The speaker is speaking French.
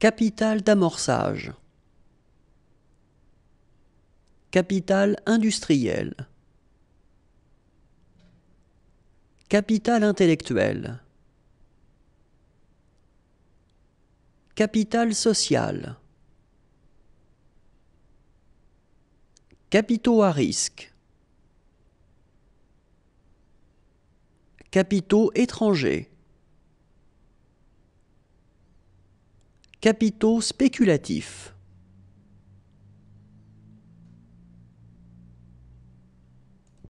Capital d'amorçage. Capital industriel. Capital intellectuel. Capital social. Capitaux à risque. Capitaux étrangers. capitaux spéculatifs.